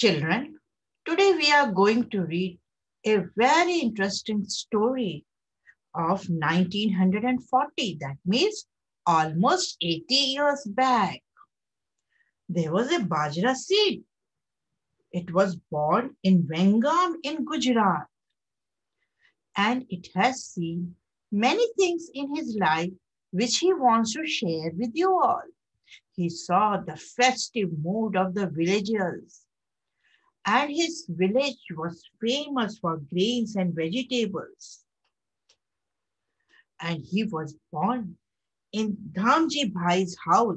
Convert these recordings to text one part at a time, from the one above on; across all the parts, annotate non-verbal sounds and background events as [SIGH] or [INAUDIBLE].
Children, today we are going to read a very interesting story of 1940. That means almost 80 years back. There was a Bajra seed. It was born in Vengam in Gujarat. And it has seen many things in his life which he wants to share with you all. He saw the festive mood of the villagers and his village was famous for grains and vegetables. And he was born in Dhamji Bhai's house.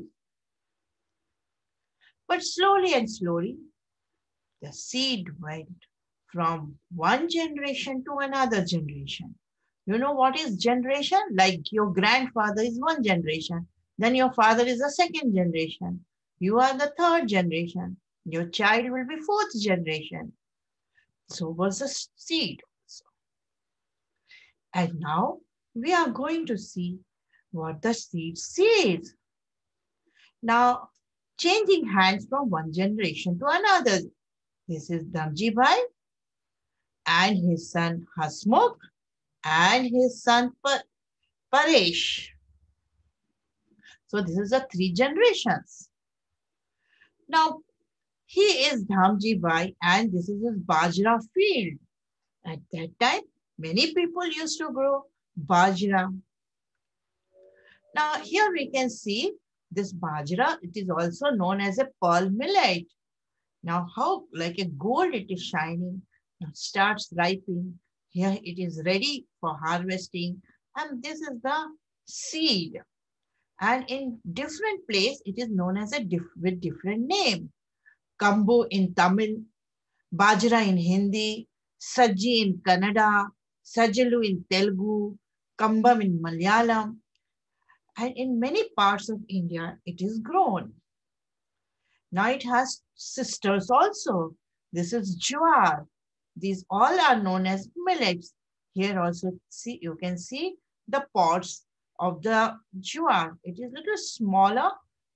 But slowly and slowly, the seed went from one generation to another generation. You know what is generation? Like your grandfather is one generation, then your father is the second generation, you are the third generation, your child will be fourth generation. So was the seed. Also. And now we are going to see what the seed says. Now, changing hands from one generation to another. This is Damji Bhai and his son Hasmukh and his son Paresh. So this is the three generations. Now, he is Dhamji Bhai and this is his Bajra field. At that time, many people used to grow Bajra. Now here we can see this Bajra, it is also known as a pearl millet. Now how like a gold it is shining, now starts ripening. Here it is ready for harvesting. And this is the seed. And in different place, it is known as a diff with different name. Kambu in Tamil, Bajra in Hindi, Sajji in Kannada, Sajalu in Telugu, Kambam in Malayalam. And in many parts of India, it is grown. Now it has sisters also. This is jwar. These all are known as millets. Here also see you can see the pods of the jwar. It is little smaller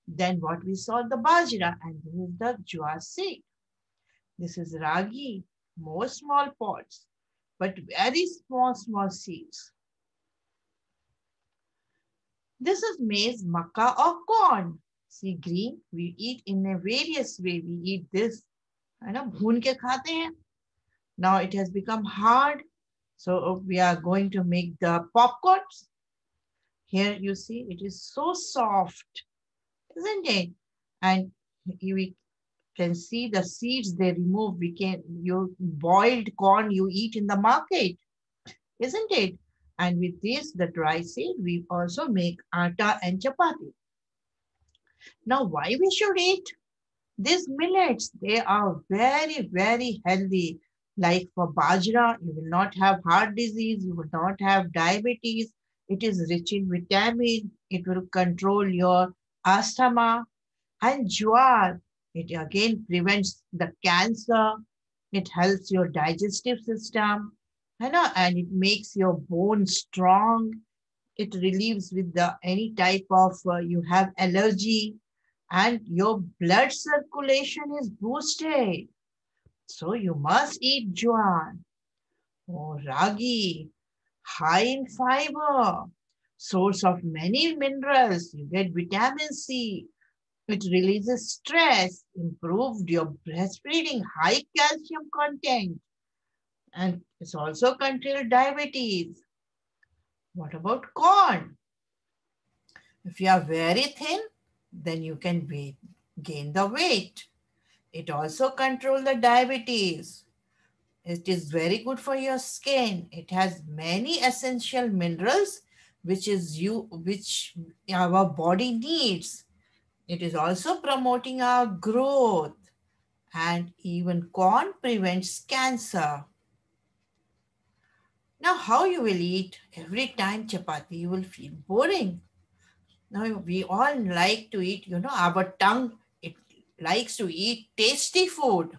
then what we saw the Bajra, and this is the Jua seed. This is Ragi, more small pods, but very small, small seeds. This is maize, maca, or corn. See, green, we eat in a various way. We eat this, you know, ke khate hain. Now it has become hard. So we are going to make the popcorns. Here you see, it is so soft isn't it? And we can see the seeds they remove. We can, you boiled corn you eat in the market, isn't it? And with this, the dry seed, we also make atta and chapati. Now, why we should eat these millets? They are very, very healthy. Like for bajra, you will not have heart disease, you will not have diabetes. It is rich in vitamin. It will control your asthma, and juan. It again prevents the cancer. It helps your digestive system, you know, and it makes your bones strong. It relieves with the any type of uh, you have allergy, and your blood circulation is boosted. So you must eat juan or oh, ragi, high in fiber source of many minerals. You get vitamin C. It releases stress, improved your breastfeeding, high calcium content. And it's also control diabetes. What about corn? If you are very thin, then you can gain the weight. It also controls the diabetes. It is very good for your skin. It has many essential minerals which is you, which our body needs. It is also promoting our growth and even corn prevents cancer. Now, how you will eat every time chapati, you will feel boring. Now, we all like to eat, you know, our tongue, it likes to eat tasty food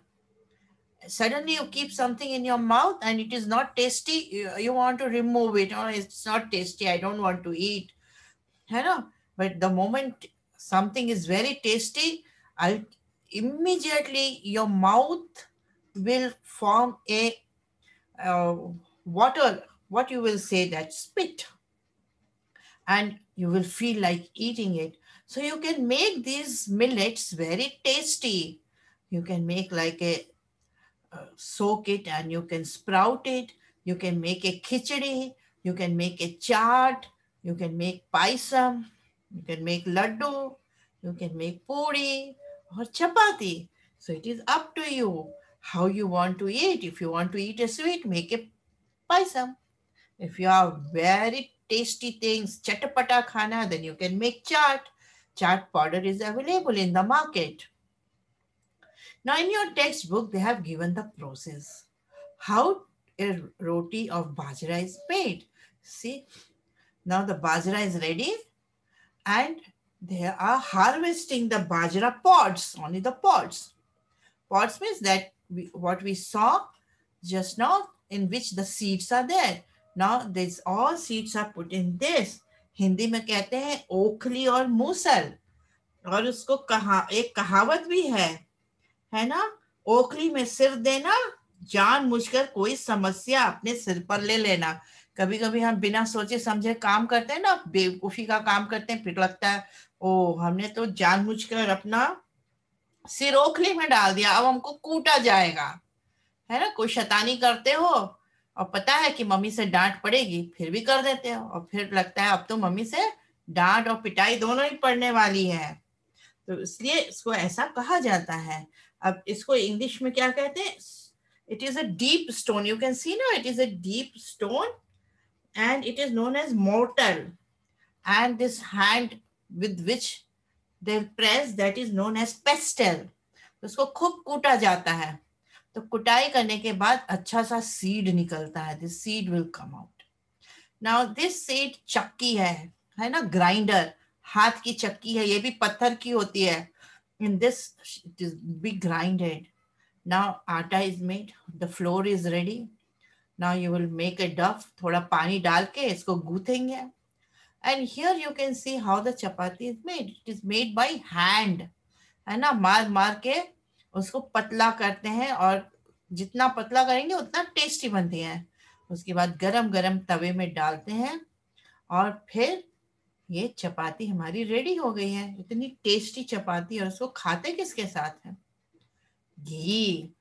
suddenly you keep something in your mouth and it is not tasty you, you want to remove it or oh, it's not tasty i don't want to eat you know but the moment something is very tasty i immediately your mouth will form a uh, water what you will say that spit and you will feel like eating it so you can make these millets very tasty you can make like a soak it and you can sprout it. You can make a khichdi. You can make a chaat. You can make paisam. You can make laddu. You can make puri or chapati. So it is up to you how you want to eat. If you want to eat a sweet, make a paisam. If you have very tasty things, chatapata khana, then you can make chaat. Chaat powder is available in the market. Now in your textbook, they have given the process. How a roti of bajra is made. See, now the bajra is ready and they are harvesting the bajra pods, only the pods. Pods means that we, what we saw just now in which the seeds are there. Now these all seeds are put in this. Hindi में कहते हैं ओखली और मूसल और उसको कहा एक कहावत भी है है ना ओखली में सिर देना जान मुझकर कोई समस्या अपने सिर पर ले लेना कभी कभी हम बिना सोचे समझे काम करते हैं ना बेवकूफी का काम करते हैं फिर लगता है ओ हमने तो जानबूझकर अपना सिर ओखली में डाल दिया अब हमको कूटा जाएगा है ना कोई शैतानी करते हो और पता है कि मम्मी से डांट पड़ेगी फिर भी कर देते हो और फिर लगता है अब तो मम्मी से डांट और पिटाई दोनों ही पड़ने वाली है तो इसलिए इसको ऐसा कहा जाता है अब इसको इंग्लिश में क्या कहते हैं it is a deep stone you can see ना it is a deep stone and it is known as mortar and this hand with which they press that is known as pestle उसको खूब कूटा जाता है तो कुटाई करने के बाद अच्छा सा सीड निकलता है this seed will come out now this seed चक्की है है ना ग्राइंडर हाथ की चक्की है ये भी पत्थर की होती है in this it is be grinded now atta is made the flour is ready now you will make a duff thoda pani dal ke isko guthenge and here you can see how the chapati is made it is made by hand है ना मार मार के उसको पतला करते हैं और जितना पतला करेंगे उतना टेस्टी बनती है उसके बाद गरम गरम तवे में डालते हैं और फिर ये चपाती हमारी रेडी हो गई है इतनी टेस्टी चपाती और उसको खाते किसके साथ है ghee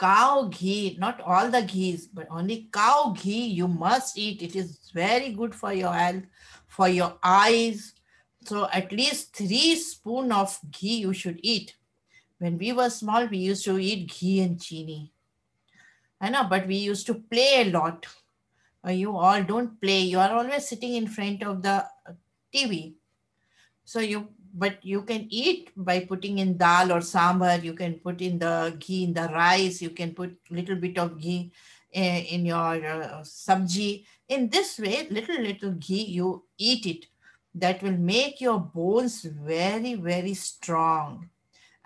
cow ghee not all the ghee but only cow ghee you must eat it is very good for your health for your eyes so at least three spoon of ghee you should eat when we were small we used to eat ghee and chini है ना but we used to play a lot Uh, you all don't play. You are always sitting in front of the uh, TV. So you, but you can eat by putting in dal or sambar. You can put in the ghee in the rice. You can put little bit of ghee in, eh, in your uh, sabji. In this way, little, little ghee, you eat it. That will make your bones very, very strong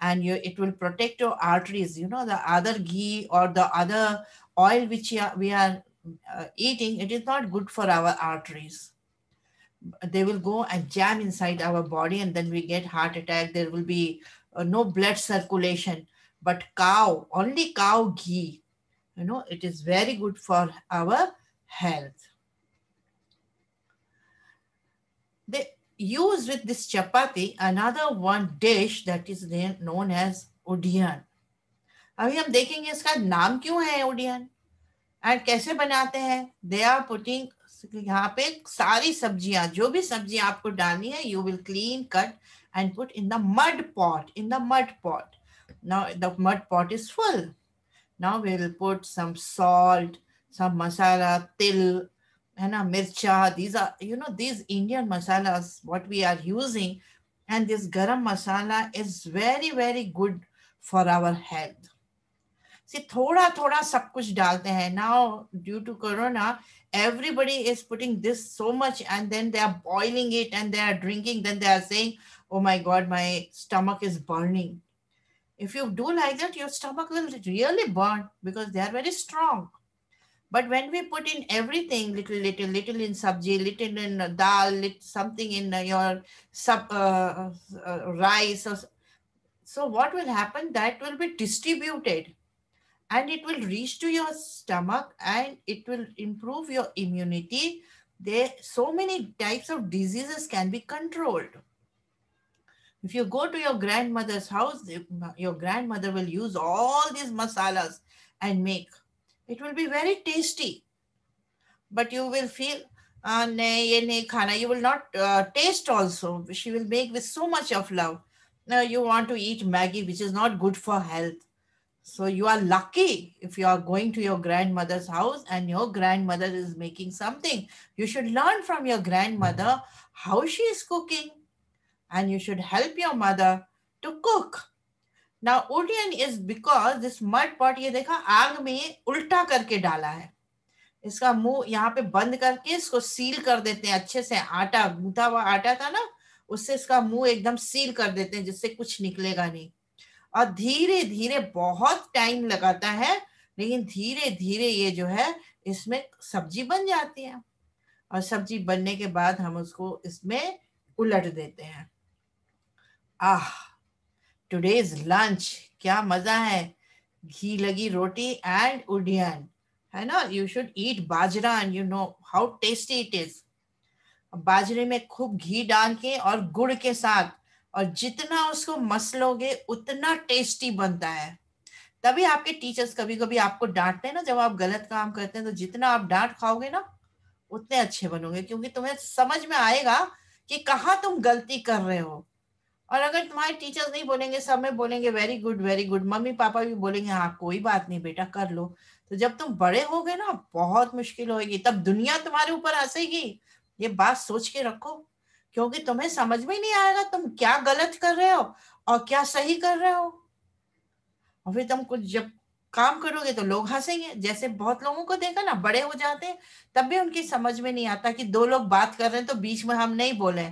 and you, it will protect your arteries. You know, the other ghee or the other oil which we are uh, eating, it is not good for our arteries. They will go and jam inside our body and then we get heart attack. There will be uh, no blood circulation. But cow, only cow ghee, you know, it is very good for our health. They use with this chapati another one dish that is known as उडियन अभी हम देखेंगे इसका नाम क्यों है Udiyan and कैसे बनाते हैं दे आर पुटिंग यहाँ पे सारी सब्जियां जो भी सब्जी आपको डालनी है you will clean cut and put in the mud pot in the mud pot now the mud pot is full now we will put some salt some masala तिल है ना मिर्चा these are you know these Indian masala what we are using and this garam masala is very very good for our health See, thoda thoda sab kuch dalte हैं Now, due to Corona, everybody is putting this so much and then they are boiling it and they are drinking then they are saying oh my god my stomach is burning if you do like that your stomach will really burn because they are very strong but when we put in everything little little little in sabji little in dal little something in your sub uh, uh, rice or, so what will happen that will be distributed and it will reach to your stomach and it will improve your immunity. There, so many types of diseases can be controlled. If you go to your grandmother's house, your grandmother will use all these masalas and make. It will be very tasty. But you will feel, uh, ah, nay, ye nay you will not uh, taste also. She will make with so much of love. Now you want to eat Maggie, which is not good for health So you are lucky if you are going to your grandmother's house and your grandmother is making something. You should learn from your grandmother how she is cooking and you should help your mother to cook. Now odian is because this mud pot ye dekha aag mein ulta karke dala hai इसका मुंह यहाँ पे बंद करके इसको seal कर देते हैं अच्छे से आटा गूंथा हुआ आटा था ना उससे इसका मुंह एकदम सील कर देते हैं जिससे कुछ निकलेगा नहीं और धीरे धीरे बहुत टाइम लगाता है लेकिन धीरे धीरे ये जो है इसमें सब्जी बन जाती है और सब्जी बनने के बाद हम उसको इसमें उलट देते हैं आह टुडेज लंच क्या मजा है घी लगी रोटी एंड उडियन है ना you should eat bajra and you know how tasty it is बाजरे में खूब घी डाल के और गुड़ के साथ और जितना उसको मसलोगे उतना टेस्टी बनता है तभी आपके टीचर्स कभी कभी आपको डांटते हैं ना जब आप गलत काम करते हैं तो जितना आप डांट खाओगे ना उतने अच्छे बनोगे क्योंकि तुम्हें समझ में आएगा कि कहाँ तुम गलती कर रहे हो और अगर तुम्हारे टीचर्स नहीं बोलेंगे सब में बोलेंगे very good very good mummy papa भी बोलेंगे हाँ कोई बात नहीं बेटा कर लो तो जब तुम बड़े हो गए ना बहुत मुश्किल होगी तब दुनिया तुम्हारे ऊपर हंसेगी ये बात सोच के रखो क्योंकि तुम्हें समझ में नहीं आएगा तुम क्या गलत कर रहे हो और क्या सही कर रहे हो और फिर तुम कुछ जब काम करोगे तो लोग हंसेंगे जैसे बहुत लोगों को देखा ना बड़े हो जाते हैं तब भी उनकी समझ में नहीं आता कि दो लोग बात कर रहे हैं तो बीच में हम नहीं बोले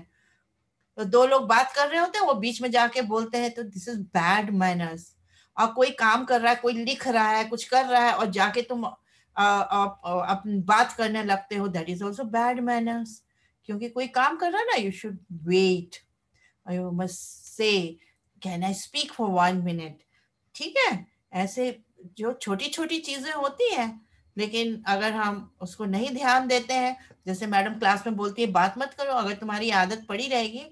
तो दो लोग बात कर रहे होते हैं वो बीच में जाके बोलते हैं तो दिस इज बैड मैनर्स और कोई काम कर रहा है कोई लिख रहा है कुछ कर रहा है और जाके तुम आ, आ, आ, आ, बात करने लगते हो that is also bad manners क्योंकि कोई काम कर रहा है ना you should wait you must say can I speak for one minute ठीक है ऐसे जो छोटी छोटी चीजें होती हैं लेकिन अगर हम उसको नहीं ध्यान देते हैं जैसे मैडम क्लास में बोलती है बात मत करो अगर तुम्हारी आदत पड़ी रहेगी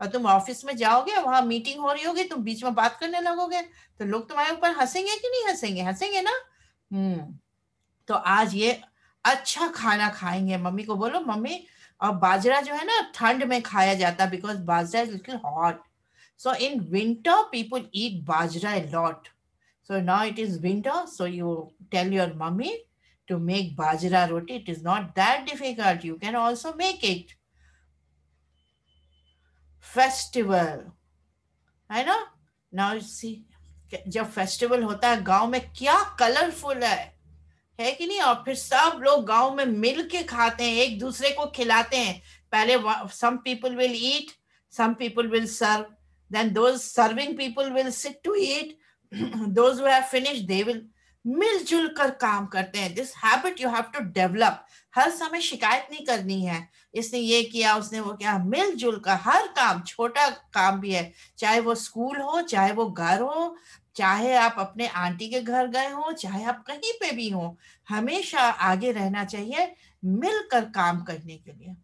और तुम ऑफिस में जाओगे वहां मीटिंग हो रही होगी तुम बीच में बात करने लगोगे तो लोग तुम्हारे ऊपर हंसेंगे कि नहीं हंसेंगे हंसेंगे ना हम्म तो आज ये अच्छा खाना खाएंगे मम्मी को बोलो मम्मी और बाजरा जो है ना ठंड में खाया जाता because bajra is little hot so in winter people eat bajra lot so now it is winter so you tell your mummy to make bajra roti it is not that difficult you can also make it festival है ना now see जब festival होता है गांव में क्या colourful है है कि नहीं और फिर सब लोग गांव में मिल के खाते हैं एक दूसरे को खिलाते हैं पहले some people will eat some people will serve then those serving people will sit to eat those who have finished they will मिलजुल कर काम करते हैं this habit you have to develop हर समय शिकायत नहीं करनी है इसने ये किया उसने वो किया मिलजुल कर हर काम छोटा काम भी है चाहे वो स्कूल हो चाहे वो घर हो चाहे आप अपने आंटी के घर गए हो चाहे आप कहीं पे भी हो हमेशा आगे रहना चाहिए मिलकर काम करने के लिए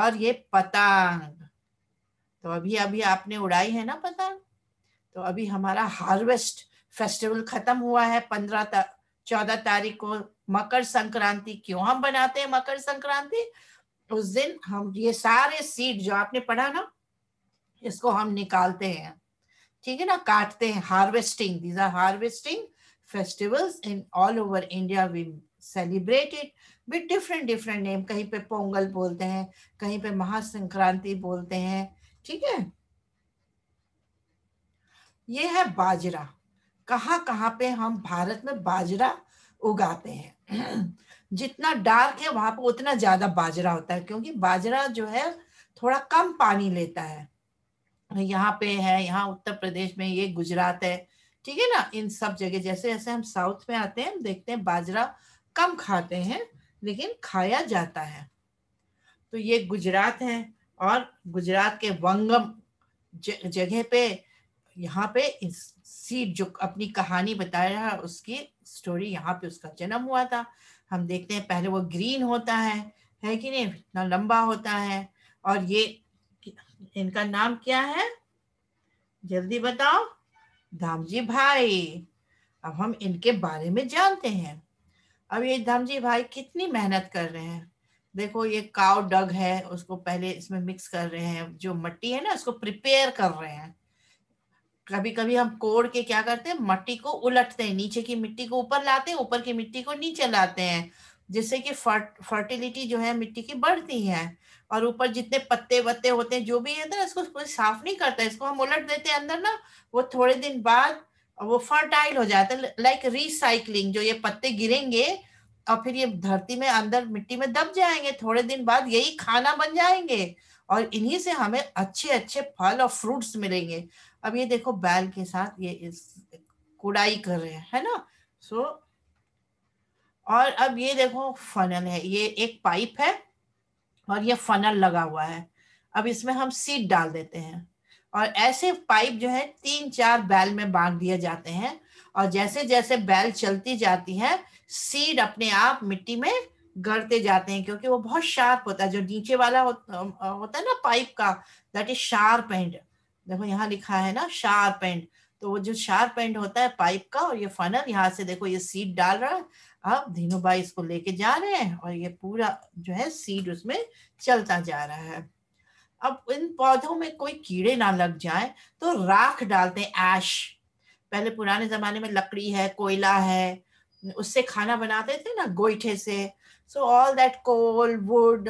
और ये पतंग तो अभी अभी आपने उड़ाई है ना पतंग तो अभी हमारा हार्वेस्ट फेस्टिवल खत्म हुआ है पंद्रह ता, चौदह तारीख को मकर संक्रांति क्यों हम बनाते हैं मकर संक्रांति उस दिन हम ये सारे सीड जो आपने पढ़ा ना इसको हम निकालते हैं ठीक है ना काटते हैं harvesting these are harvesting festivals in all over India we celebrate it with different different name कहीं पे पोंगल बोलते हैं कहीं पे महासंक्रांति बोलते हैं ठीक है ये है बाजरा कहाँ कहाँ पे हम भारत में बाजरा उगाते हैं [CLEARS THROAT] जितना डार्क है वहां पर उतना ज्यादा बाजरा होता है क्योंकि बाजरा जो है थोड़ा कम पानी लेता है यहाँ पे है यहाँ उत्तर प्रदेश में ये गुजरात है ठीक है ना इन सब जगह जैसे जैसे हम साउथ में आते हैं हम देखते हैं बाजरा कम खाते हैं लेकिन खाया जाता है तो ये गुजरात है और गुजरात के वंगम जगह पे यहाँ पे सीट जो अपनी कहानी बताया है उसकी स्टोरी यहाँ पे उसका जन्म हुआ था हम देखते हैं पहले वो ग्रीन होता है है कि नहीं इतना लंबा होता है और ये इनका नाम क्या है जल्दी बताओ धामजी भाई अब हम इनके बारे में जानते हैं अब ये धामजी भाई कितनी मेहनत कर रहे हैं देखो ये काव डग है उसको पहले इसमें मिक्स कर रहे हैं जो मट्टी है ना उसको प्रिपेयर कर रहे हैं कभी कभी हम कोड़ के क्या करते हैं मट्टी को उलटते हैं नीचे की मिट्टी को ऊपर लाते हैं ऊपर की मिट्टी को नीचे लाते हैं जिससे कि फर्ट फर्टिलिटी जो है मिट्टी की बढ़ती है और ऊपर जितने पत्ते वत्ते होते हैं जो भी है ना इसको कोई साफ नहीं करता इसको हम उलट देते हैं अंदर ना वो थोड़े दिन बाद वो फर्टाइल हो जाता है लाइक रिसाइकलिंग जो ये पत्ते गिरेंगे और फिर ये धरती में अंदर मिट्टी में दब जाएंगे थोड़े दिन बाद यही खाना बन जाएंगे और इन्हीं से हमें अच्छे अच्छे फल और फ्रूट्स मिलेंगे अब ये देखो बैल के साथ ये इस कुड़ाई कर रहे हैं है ना सो so, और अब ये देखो फनल है ये एक पाइप है और ये फनल लगा हुआ है अब इसमें हम सीड डाल देते हैं और ऐसे पाइप जो है तीन चार बैल में बांट दिए जाते हैं और जैसे जैसे बैल चलती जाती है सीड अपने आप मिट्टी में गड़ते जाते हैं क्योंकि वो बहुत शार्प होता है जो नीचे वाला हो, होता है ना पाइप का दैट इज शार्प एंड देखो यहाँ लिखा है ना शार्प एंड तो वो जो शार्प एंड होता है पाइप का और ये फनल यहाँ से देखो ये सीड डाल रहा है अब धीनू भाई इसको लेके जा रहे हैं और ये पूरा जो है सीड उसमें चलता जा रहा है अब इन पौधों में कोई कीड़े ना लग जाए तो राख डालते हैं ऐश पहले पुराने जमाने में लकड़ी है कोयला है उससे खाना बनाते थे ना गोईठे से so all that coal wood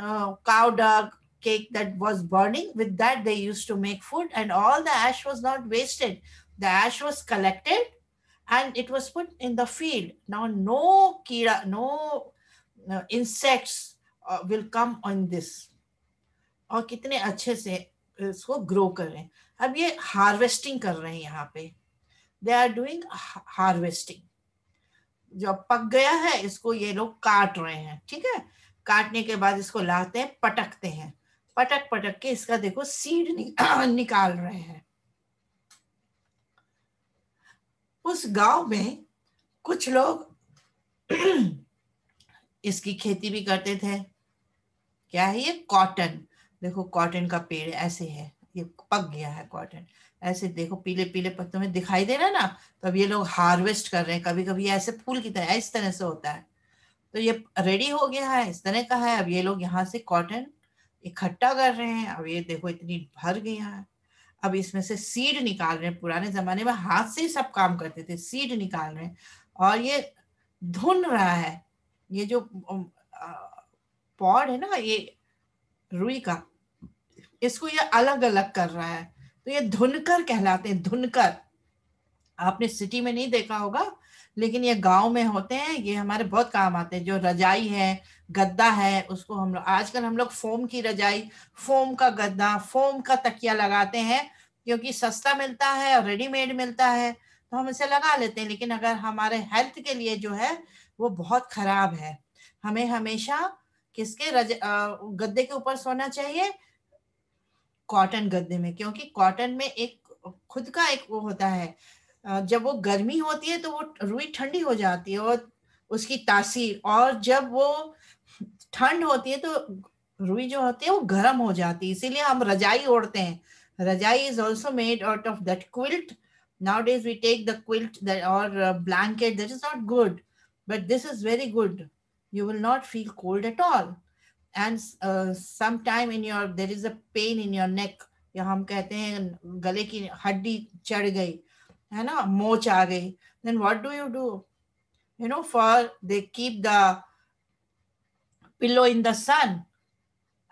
cow dung cake that was burning with that they used to make food and all the ash was not wasted the ash was collected and it was put in the field. Now no kira, no uh, insects uh, will come on this. और कितने अच्छे से इसको grow कर रहे हैं अब ये हार्वेस्टिंग कर रहे हैं यहाँ पे दे आर डूइंग हार्वेस्टिंग जो पक गया है इसको ये लोग काट रहे हैं ठीक है काटने के बाद इसको लाते हैं पटकते हैं पटक पटक के इसका देखो सीड [COUGHS] निकाल रहे हैं उस गांव में कुछ लोग [CLEARS THROAT] इसकी खेती भी करते थे क्या है ये कॉटन देखो कॉटन का पेड़ ऐसे है ये पक गया है कॉटन ऐसे देखो पीले पीले पत्तों में दिखाई दे रहा है ना तो अब ये लोग हार्वेस्ट कर रहे हैं कभी कभी ऐसे फूल की तरह इस तरह से होता है तो ये रेडी हो गया है इस तरह का है अब ये लोग यहाँ से कॉटन इकट्ठा कर रहे हैं अब ये देखो इतनी भर गया है अब इसमें से सीड निकाल रहे हैं पुराने जमाने में हाथ से ही सब काम करते थे सीड निकाल रहे हैं और ये धुन रहा है ये जो पॉड है ना ये रुई का इसको ये अलग अलग कर रहा है तो ये धुनकर कहलाते हैं धुनकर आपने सिटी में नहीं देखा होगा लेकिन ये गांव में होते हैं ये हमारे बहुत काम आते हैं जो रजाई है गद्दा है उसको हम लोग आजकल हम लोग फोम की रजाई फोम का गद्दा फोम का तकिया लगाते हैं क्योंकि सस्ता मिलता है और रेडीमेड मिलता है तो हम इसे लगा लेते हैं लेकिन अगर हमारे हेल्थ के लिए जो है वो बहुत खराब है हमें हमेशा किसके रज गद्दे के ऊपर सोना चाहिए कॉटन गद्दे में क्योंकि कॉटन में एक खुद का एक वो होता है जब वो गर्मी होती है तो वो रुई ठंडी हो जाती है और उसकी तासीर और जब वो ठंड होती है तो रुई जो होती है वो गर्म हो जाती है इसीलिए हम रजाई ओढ़ते हैं Rajai is also made out of that quilt. Nowadays, we take the quilt that, or blanket. That is not good. But this is very good. You will not feel cold at all. And uh, sometime in your, there is a pain in your neck. या हम कहते हैं गले की हड्डी चढ़ गई है ना मोच आ गई then what pillow in the sun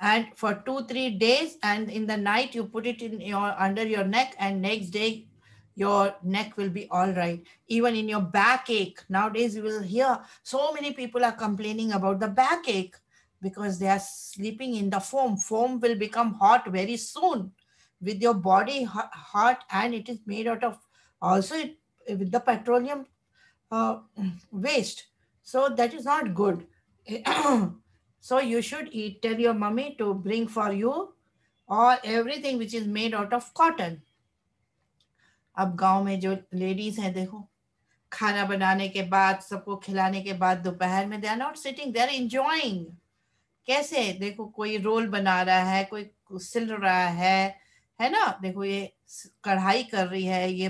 and for two, three days. And in the night, you put it in your under your neck and next day your neck will be all right. Even in your backache. Nowadays, you will hear so many people are complaining about the backache because they are sleeping in the foam. Foam will become hot very soon with your body hot and it is made out of also it, with the petroleum uh, waste. So that is not good. [CLEARS THROAT] So you should eat, tell your mummy to bring for you और everything which is made out of cotton अब गांव में जो ladies हैं देखो खाना बनाने के बाद सबको खिलाने के बाद दोपहर में they are not sitting they are enjoying कैसे देखो कोई रोल बना रहा है कोई सिल रहा है है ना देखो ये कढ़ाई कर रही है ये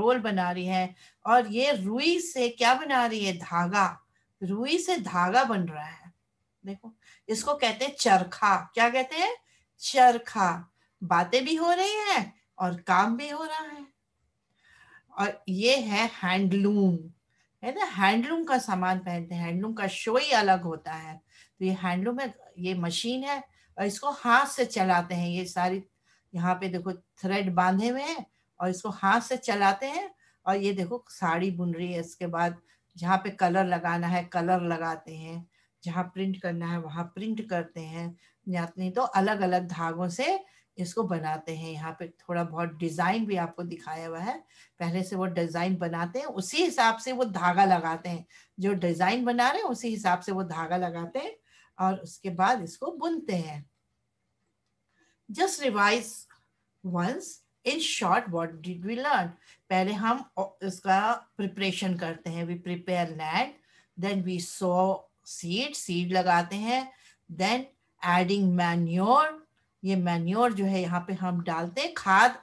रोल बना रही है और ये रुई से क्या बना रही है धागा रुई से धागा बन रहा है देखो इसको कहते हैं चरखा क्या कहते हैं चरखा बातें भी हो रही है और काम भी हो रहा है और ये है हैंडलूम है ना हैंडलूम का सामान पहनते हैं हैंडलूम का शो ही अलग होता है तो ये हैंडलूम है ये मशीन है और इसको हाथ से चलाते हैं ये सारी यहाँ पे देखो थ्रेड बांधे हुए हैं और इसको हाथ से चलाते हैं और ये देखो साड़ी बुन रही है इसके बाद जहाँ पे कलर लगाना है कलर लगाते हैं जहाँ प्रिंट करना है वहाँ प्रिंट करते हैं या तो नहीं तो अलग अलग धागों से इसको बनाते हैं यहाँ पे थोड़ा बहुत डिजाइन भी आपको दिखाया हुआ है पहले से वो डिजाइन बनाते हैं उसी हिसाब से वो धागा लगाते हैं जो डिजाइन बना रहे हैं उसी हिसाब से वो धागा लगाते हैं और उसके बाद इसको बुनते हैं just revise once in short what did we learn पहले हम इसका प्रिपरेशन करते हैं we prepare land then we sow seed seed लगाते हैं देन एडिंग मैन्योर ये मैन्योर जो है यहाँ पे हम डालते हैं खाद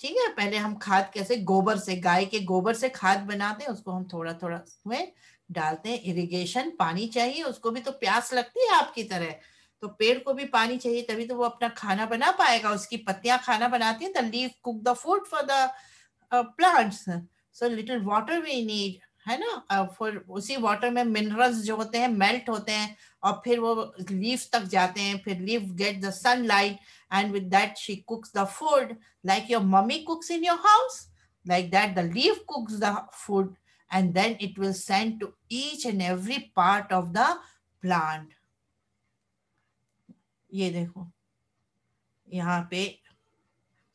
ठीक है पहले हम खाद कैसे गोबर से गाय के गोबर से खाद बनाते हैं उसको हम थोड़ा थोड़ा उसमें डालते हैं इरिगेशन पानी चाहिए उसको भी तो प्यास लगती है आपकी तरह तो पेड़ को भी पानी चाहिए तभी तो वो अपना खाना बना पाएगा उसकी पत्तियां खाना बनाती है the leave cook the food for the plants so little water we need है ना फिर उसी वाटर में मिनरल्स जो होते हैं मेल्ट होते हैं और फिर वो लीफ तक जाते हैं फिर leaf get the light and with that she cooks the food like your mummy cooks in your house like that the leaf cooks the food and then it will send to each and every part of the plant ये देखो यहाँ पे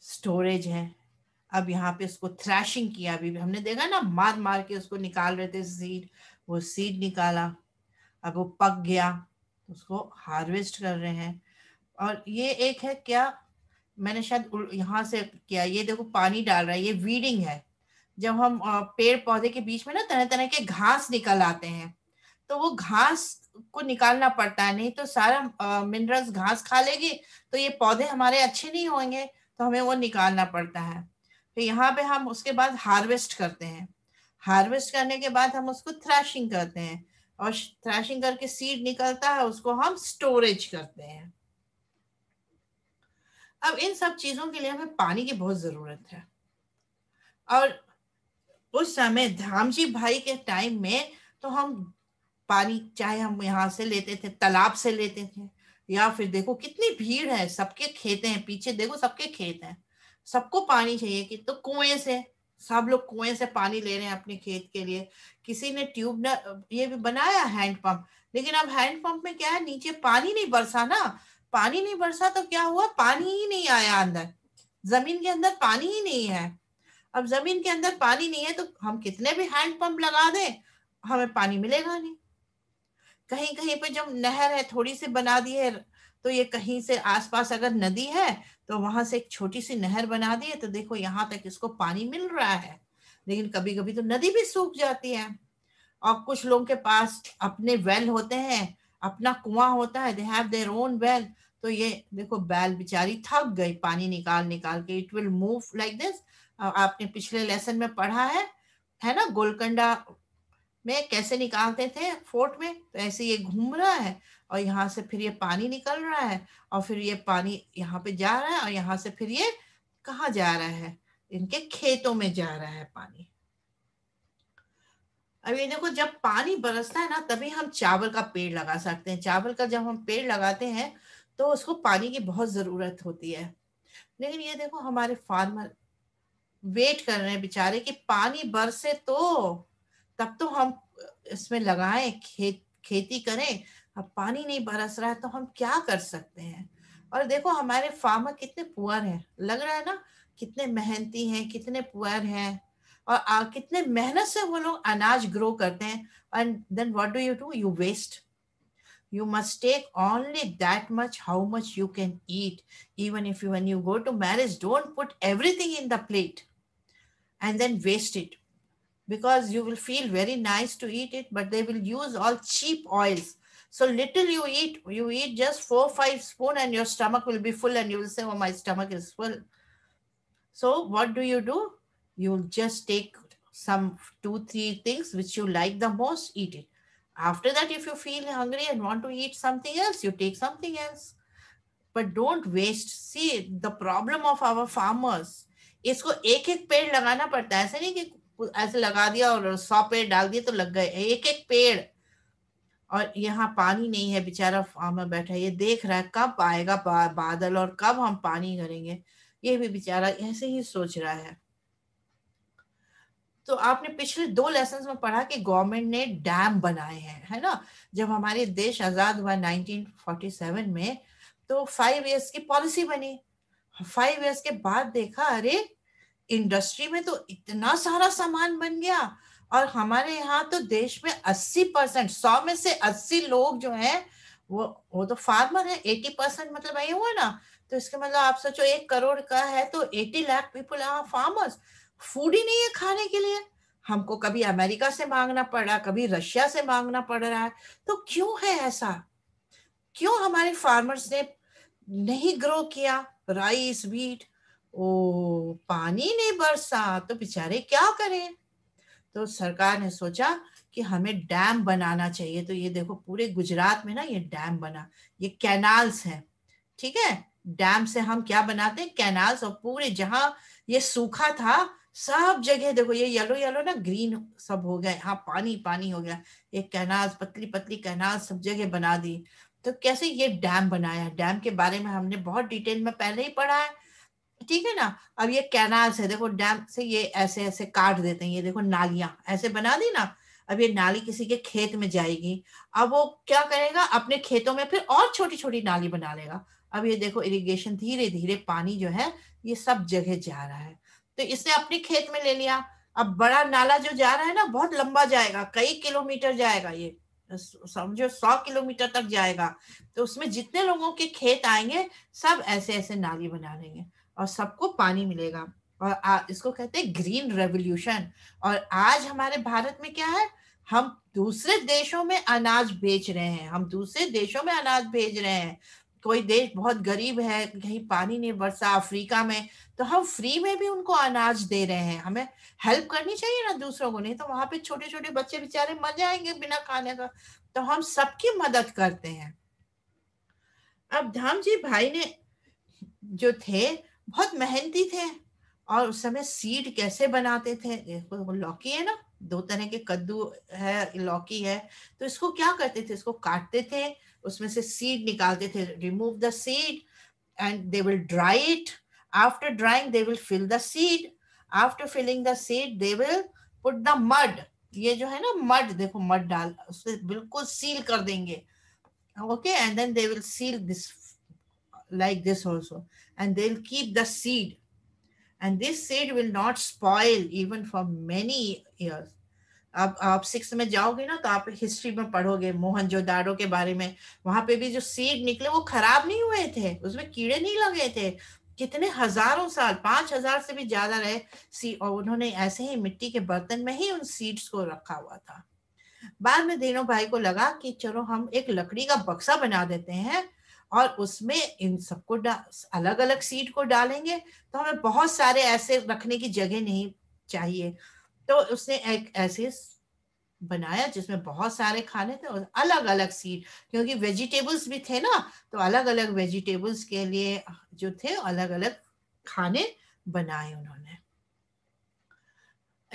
storage है अब यहाँ पे उसको thrashing किया अभी हमने देखा ना मार मार के उसको निकाल रहे थे सीड वो सीड निकाला अब वो पक गया उसको हार्वेस्ट कर रहे हैं और ये एक है क्या मैंने शायद यहाँ से किया ये देखो पानी डाल रहा है ये वीडिंग है जब हम पेड़ पौधे के बीच में ना तरह तरह के घास निकल आते हैं तो वो घास को निकालना पड़ता है नहीं तो सारा मिनरल्स घास खा लेगी तो ये पौधे हमारे अच्छे नहीं होंगे तो हमें वो निकालना पड़ता है तो यहाँ पे हम उसके बाद हार्वेस्ट करते हैं हार्वेस्ट करने के बाद हम उसको थ्रैशिंग करते हैं और थ्रैशिंग करके सीड निकलता है उसको हम स्टोरेज करते हैं अब इन सब चीजों के लिए हमें पानी की बहुत जरूरत है और उस समय धामजी भाई के टाइम में तो हम पानी चाहे हम यहाँ से लेते थे तालाब से लेते थे या फिर देखो कितनी भीड़ है सबके खेत हैं पीछे देखो सबके खेत हैं सबको पानी चाहिए कि तो कुएं से सब लोग कुएं से पानी ले रहे हैं अपने खेत के लिए किसी ने ट्यूब न ये भी बनाया हैंड पंप लेकिन अब हैंड पंप में क्या है नीचे पानी नहीं बरसा ना पानी नहीं बरसा तो क्या हुआ पानी ही नहीं आया अंदर जमीन के अंदर पानी ही नहीं है अब जमीन के अंदर पानी नहीं है तो हम कितने भी हैंड पंप लगा दें हमें पानी मिलेगा नहीं कहीं कहीं पे जब नहर है थोड़ी सी बना दी है तो ये कहीं से आसपास अगर नदी है तो वहां से एक छोटी सी नहर बना दी है तो देखो यहाँ तक इसको पानी मिल रहा है लेकिन कभी कभी तो नदी भी सूख जाती है और कुछ लोगों के पास अपने वेल होते हैं अपना कुआं होता है they have their own well तो ये देखो बैल बेचारी थक गई पानी निकाल निकाल के it will move like this आपने पिछले लेसन में पढ़ा है है ना गोलकंडा में कैसे निकालते थे फोर्ट में तो ऐसे ये घूम रहा है और यहाँ से फिर ये पानी निकल रहा है और फिर ये पानी यहाँ पे जा रहा है और यहाँ से फिर ये कहा जा रहा है इनके खेतों में जा रहा है पानी अब ये देखो जब पानी बरसता है ना तभी हम चावल का पेड़ लगा सकते हैं चावल का जब हम पेड़ लगाते हैं तो उसको पानी की बहुत जरूरत होती है लेकिन ये देखो हमारे फार्मर वेट कर रहे हैं बेचारे कि पानी बरसे तो तब तो हम इसमें लगाएं खेत खेती करें अब पानी नहीं बरस रहा है तो हम क्या कर सकते हैं और देखो हमारे फार्मर कितने पुअर हैं लग रहा है ना कितने मेहनती हैं कितने पुअर हैं और आ, कितने मेहनत से वो लोग अनाज ग्रो करते हैं and then what do you do you waste you must take only that much how much you can eat even if you one you go to marriage don't put everything in the plate and then waste it because you will feel very nice to eat it but they will use all cheap oils So little you eat, you eat just four, five spoon and your stomach will be full and you will say, oh, my stomach is full. So what do you do? You just take some two, three things which you like the most, eat it. After that, if you feel hungry and want to eat something else, you take something else. But don't waste. See, the problem of our farmers, इसको एक ऐसे नहीं कि ऐसे लगा दिया और सौ पेड़ डाल दिए तो लग गए एक एक पेड़ और यहाँ पानी नहीं है बेचारा फार्म में बैठा ये देख रहा है कब आएगा बादल और कब हम पानी करेंगे ये भी बेचारा ऐसे ही सोच रहा है तो आपने पिछले दो लेसन में पढ़ा कि गवर्नमेंट ने डैम बनाए हैं है ना जब हमारे देश आजाद हुआ 1947 में तो फाइव ईयर्स की पॉलिसी बनी फाइव ईयर्स के बाद देखा अरे इंडस्ट्री में तो इतना सारा सामान बन गया और हमारे यहाँ तो देश में 80 परसेंट सौ में से 80 लोग जो हैं वो वो तो फार्मर है 80 परसेंट मतलब ये हुआ ना तो इसके मतलब आप सोचो एक करोड़ का है तो 80 lakh people are farmers food ही नहीं है खाने के लिए हमको कभी अमेरिका से मांगना पड़ रहा कभी रशिया से मांगना पड़ रहा है तो क्यों है ऐसा क्यों हमारे फार्मर्स ने नहीं ग्रो किया राइस व्हीट ओ पानी नहीं बरसा तो बेचारे क्या करें तो सरकार ने सोचा कि हमें डैम बनाना चाहिए तो ये देखो पूरे गुजरात में ना ये डैम बना ये कैनाल्स हैं ठीक है डैम से हम क्या बनाते हैं कैनाल्स और पूरे जहां ये सूखा था सब जगह देखो ये येलो येलो ना ग्रीन सब हो गया यहाँ पानी पानी हो गया ये कैनाल पतली पतली कैनाल सब जगह बना दी तो कैसे ये डैम बनाया डैम के बारे में हमने बहुत डिटेल में पहले ही पढ़ा है ठीक है ना अब ये कैनाल से देखो डैम से ये ऐसे ऐसे काट देते हैं ये देखो नालियां ऐसे बना दी ना अब ये नाली किसी के खेत में जाएगी अब वो क्या करेगा अपने खेतों में फिर और छोटी छोटी नाली बना लेगा अब ये देखो इरिगेशन धीरे धीरे पानी जो है ये सब जगह जा रहा है तो इसने अपने खेत में ले लिया अब बड़ा नाला जो जा रहा है ना बहुत लंबा जाएगा कई किलोमीटर जाएगा ये समझो सौ किलोमीटर तक जाएगा तो उसमें जितने लोगों के खेत आएंगे सब ऐसे ऐसे नाली बना लेंगे और सबको पानी मिलेगा और आ, इसको कहते हैं ग्रीन रेवोल्यूशन और आज हमारे भारत में क्या है हम दूसरे देशों में अनाज बेच रहे हैं हम दूसरे देशों में अनाज भेज रहे हैं कोई देश बहुत गरीब है कहीं पानी नहीं बरसा अफ्रीका में तो हम फ्री में भी उनको अनाज दे रहे हैं हमें हेल्प करनी चाहिए ना दूसरों को नहीं तो वहां पे छोटे छोटे बच्चे बेचारे मर जाएंगे बिना खाने का तो हम सबकी मदद करते हैं अब धाम जी भाई ने जो थे बहुत मेहनती थे और उस समय सीड कैसे बनाते थे लौकी है ना दो तरह के कद्दू है लौकी है तो इसको क्या करते थे इसको काटते थे उसमें से सीड निकालते थे remove the seed and they will dry it after drying they will fill the seed after filling the seed they will put the mud ये जो है ना मड देखो मड डाल उसमें बिल्कुल सील कर देंगे okay and then they will seal this like this also and they'll keep the seed and this seed will not spoil even for many years आप आप सिक्स में जाओगे ना तो आप हिस्ट्री में पढ़ोगे मोहन जोदारो के बारे में वहां पे भी जो सीड निकले वो खराब नहीं हुए थे उसमें कीड़े नहीं लगे थे कितने हजारों साल पांच हजार से भी ज्यादा रहे सी और उन्होंने ऐसे ही मिट्टी के बर्तन में ही उन सीड्स को रखा हुआ था बाद में दिनों भाई को लगा कि चलो हम एक लकड़ी का बक्सा बना देते हैं और उसमें इन सबको अलग अलग सीट को डालेंगे तो हमें बहुत सारे ऐसे रखने की जगह नहीं चाहिए तो उसने एक ऐसे बनाया जिसमें बहुत सारे खाने थे और अलग अलग सीट क्योंकि वेजिटेबल्स भी थे ना तो अलग अलग वेजिटेबल्स के लिए जो थे अलग अलग खाने बनाए उन्होंने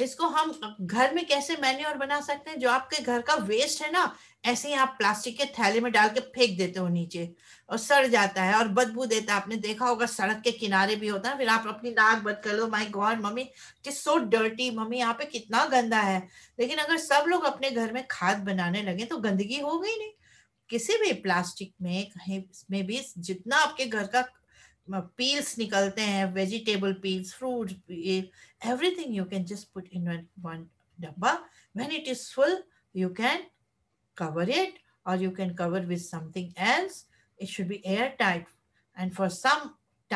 इसको हम घर में कैसे मैन्यूर बना सकते हैं जो आपके घर का वेस्ट है ना ऐसे ही आप प्लास्टिक के थैले में डाल के फेंक देते हो नीचे और सड़ जाता है और बदबू देता है आपने देखा होगा सड़क के किनारे भी होता है फिर आप अपनी नाक बंद कर लो my god mummy it so dirty mummy यहाँ पे कितना गंदा है लेकिन अगर सब लोग अपने घर में खाद बनाने लगे तो गंदगी हो गई नहीं किसी भी प्लास्टिक में कहीं में भी जितना आपके घर का पील्स निकलते हैं vegetable peels fruit everything you can just put in one डब्बा when it is full you can cover it or you can cover with something else. It should be airtight. And for some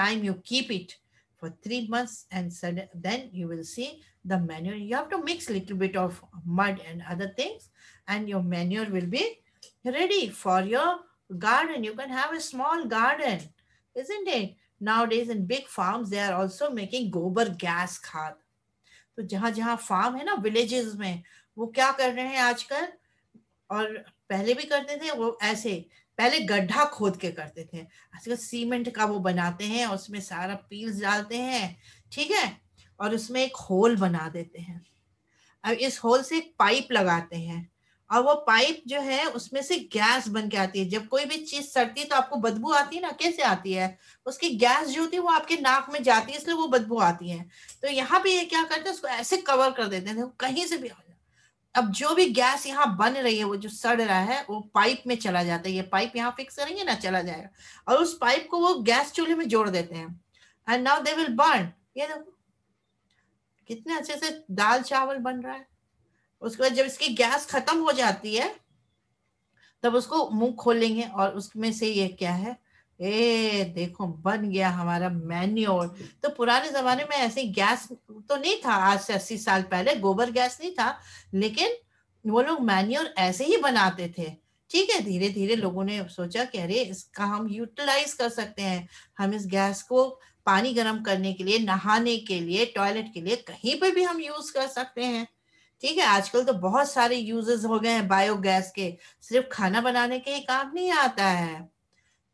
time you keep it for three months and then you will see the manure. You have to mix little bit of mud and other things and your manure will be ready for your garden. You can have a small garden, isn't it? Nowadays in big farms, they are also making gobar gas khad. So, जहाँ जहाँ farm है ना villages, में वो क्या कर रहे हैं और पहले भी करते थे वो ऐसे पहले गड्ढा खोद के करते थे सीमेंट का वो बनाते हैं उसमें सारा पील्स डालते हैं ठीक है और उसमें एक होल बना देते हैं अब इस होल से एक पाइप लगाते हैं और वो पाइप जो है उसमें से गैस बन के आती है जब कोई भी चीज सड़ती है तो आपको बदबू आती है ना कैसे आती है उसकी गैस जो होती है वो आपके नाक में जाती है इसलिए वो बदबू आती है तो यहाँ भी ये क्या करते हैं उसको ऐसे कवर कर देते हैं कहीं से भी अब जो भी गैस यहाँ बन रही है वो जो सड़ रहा है वो पाइप में चला जाता है ये पाइप यहाँ फिक्स करेंगे ना चला जाएगा और उस पाइप को वो गैस चूल्हे में जोड़ देते हैं and now they will burn ये देखो कितने अच्छे से दाल चावल बन रहा है उसके बाद जब इसकी गैस खत्म हो जाती है तब उसको मुंह खोलेंगे और उसमें से ये क्या है ए देखो बन गया हमारा मैन्योर तो पुराने जमाने में ऐसे गैस तो नहीं था आज से अस्सी साल पहले गोबर गैस नहीं था लेकिन वो लोग मैन्योर ऐसे ही बनाते थे ठीक है धीरे धीरे लोगों ने सोचा कि अरे इसका हम यूटिलाइज कर सकते हैं हम इस गैस को पानी गर्म करने के लिए नहाने के लिए टॉयलेट के लिए कहीं पर भी हम यूज कर सकते हैं ठीक है आजकल तो बहुत सारे यूजेस हो गए हैं बायोगैस के सिर्फ खाना बनाने के ही काम नहीं आता है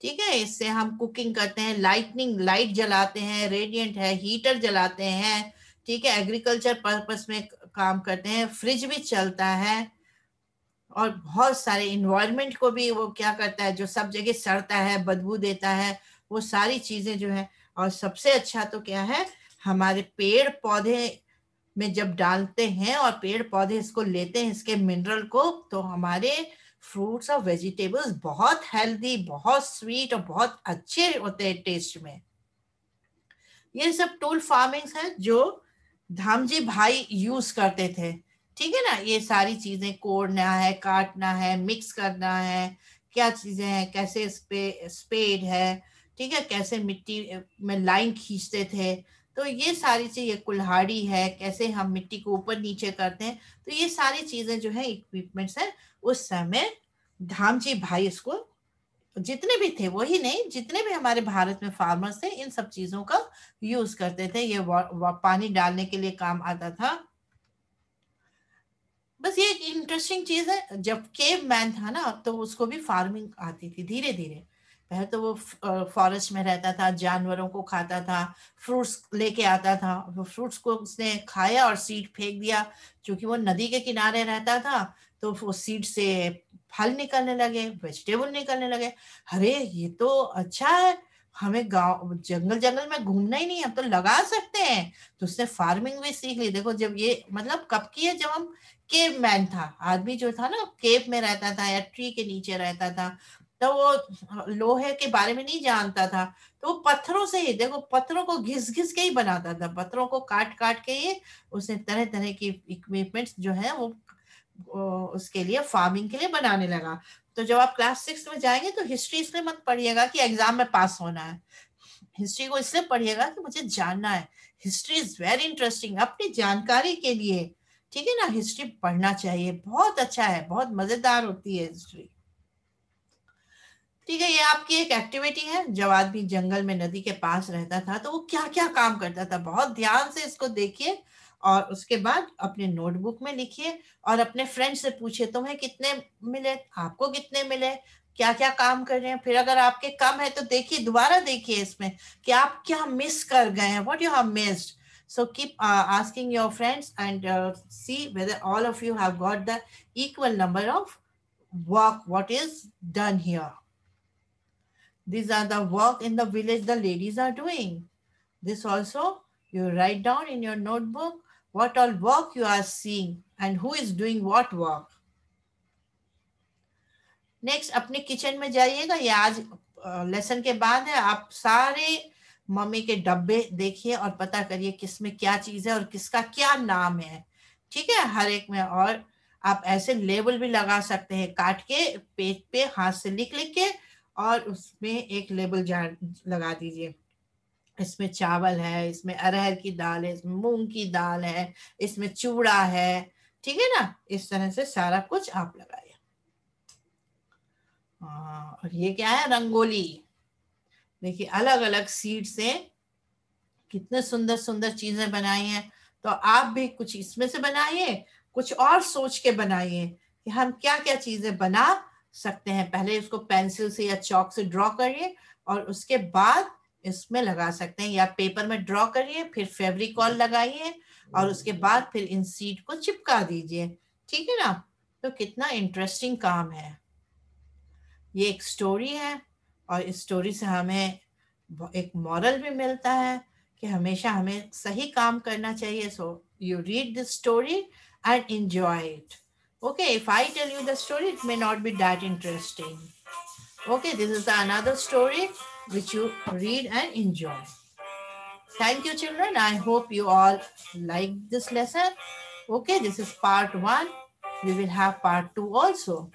ठीक है इससे हम कुकिंग करते हैं लाइटनिंग लाइट जलाते हैं रेडियंट है हीटर जलाते हैं ठीक है एग्रीकल्चर पर्पस में काम करते हैं फ्रिज भी चलता है और बहुत सारे इन्वायरमेंट को भी वो क्या करता है जो सब जगह सड़ता है बदबू देता है वो सारी चीजें जो है और सबसे अच्छा तो क्या है हमारे पेड़ पौधे में जब डालते हैं और पेड़ पौधे इसको लेते हैं इसके मिनरल को तो हमारे फ्रूट्स और वेजिटेबल्स बहुत हेल्दी बहुत स्वीट और बहुत अच्छे होते हैं टेस्ट में ये सब टूल फार्मिंग्स है जो धामजी भाई यूज करते थे ठीक है ना ये सारी चीजें कोड़ना है काटना है मिक्स करना है क्या चीजें हैं कैसे स्पे, स्पेड है ठीक है कैसे मिट्टी में लाइन खींचते थे तो ये सारी चीज ये कुल्हाड़ी है कैसे हम मिट्टी को ऊपर नीचे करते हैं तो ये सारी चीजें जो है इक्विपमेंट्स है उस समय धामजी भाई इसको जितने भी थे वही नहीं जितने भी हमारे भारत में फार्मर्स थे इन सब चीजों का यूज करते थे ये वा, वा, पानी डालने के लिए काम आता था बस ये एक इंटरेस्टिंग चीज है जब केव मैन था ना तो उसको भी फार्मिंग आती थी धीरे धीरे पहले तो वो फॉरेस्ट में रहता था जानवरों को खाता था फ्रूट्स लेके आता था वो फ्रूट्स को उसने खाया और सीड फेंक दिया क्योंकि वो नदी के किनारे रहता था तो वो सीड से फल निकलने लगे वेजिटेबल निकलने लगे अरे ये तो अच्छा है हमें गांव जंगल जंगल में घूमना ही नहीं है हम तो लगा सकते हैं तो उसने फार्मिंग भी सीख ली देखो जब ये मतलब कब की है जब हम केव मैन था आदमी जो था ना केव में रहता था या ट्री के नीचे रहता था तो वो लोहे के बारे में नहीं जानता था तो वो पत्थरों से ही देखो पत्थरों को घिस घिस के ही बनाता था पत्थरों को काट काट के ही उसने तरह तरह की इक्विपमेंट्स जो है वो उसके लिए फार्मिंग के लिए बनाने लगा तो जब आप क्लास सिक्स में जाएंगे तो हिस्ट्री इसलिए मत पढ़िएगा कि एग्जाम में पास होना है हिस्ट्री को इसलिए पढ़िएगा कि मुझे जानना है हिस्ट्री इज वेरी इंटरेस्टिंग अपनी जानकारी के लिए ठीक है ना हिस्ट्री पढ़ना चाहिए बहुत अच्छा है बहुत मजेदार होती है हिस्ट्री ठीक है ये आपकी एक एक्टिविटी है जब आदमी जंगल में नदी के पास रहता था तो वो क्या क्या काम करता था बहुत ध्यान से इसको देखिए और उसके बाद अपने नोटबुक में लिखिए और अपने फ्रेंड से पूछिए तुम्हें कितने मिले आपको कितने मिले क्या क्या काम कर रहे हैं फिर अगर आपके कम है तो देखिए दोबारा देखिए इसमें कि आप क्या मिस कर गए हैं what you have missed so keep asking your friends and see whether all of you have got the equal number of work what is done here this are the work in the village the ladies are doing this also you write down in your notebook what all work you are seeing and who is doing what work. Next अपने kitchen में जाइएगा ये आज lesson के बाद है आप सारे मम्मी के डब्बे देखिए और पता करिए किस में क्या चीज है और किसका क्या नाम है ठीक है हर एक में और आप ऐसे लेबल भी लगा सकते हैं काट के पेट पे हाथ से लिख लिख के और उसमें एक लेबल लगा दीजिए इसमें चावल है इसमें अरहर की दाल है इसमें मूंग की दाल है इसमें चूड़ा है ठीक है ना इस तरह से सारा कुछ आप लगाइए हाँ, और ये क्या है रंगोली देखिए अलग अलग सीड से कितने सुंदर सुंदर चीजें बनाई हैं तो आप भी कुछ इसमें से बनाइए कुछ और सोच के बनाइए कि हम क्या क्या चीजें बना सकते हैं पहले उसको पेंसिल से या चौक से ड्रॉ करिए और उसके बाद इसमें लगा सकते हैं या पेपर में ड्रॉ करिए फिर फेब्रिकॉल हम्म। लगाइए और हम्म। उसके बाद फिर इन सीट को चिपका दीजिए ठीक है ना तो कितना इंटरेस्टिंग काम है ये एक स्टोरी है और इस स्टोरी से हमें एक मॉरल भी मिलता है कि हमेशा हमें सही काम करना चाहिए so you read this story and enjoy it okay if I tell you the story it may not be that interesting okay this is another story which you read and enjoy. Thank you children. I hope you all like this lesson. Okay, this is part one. We will have part two also.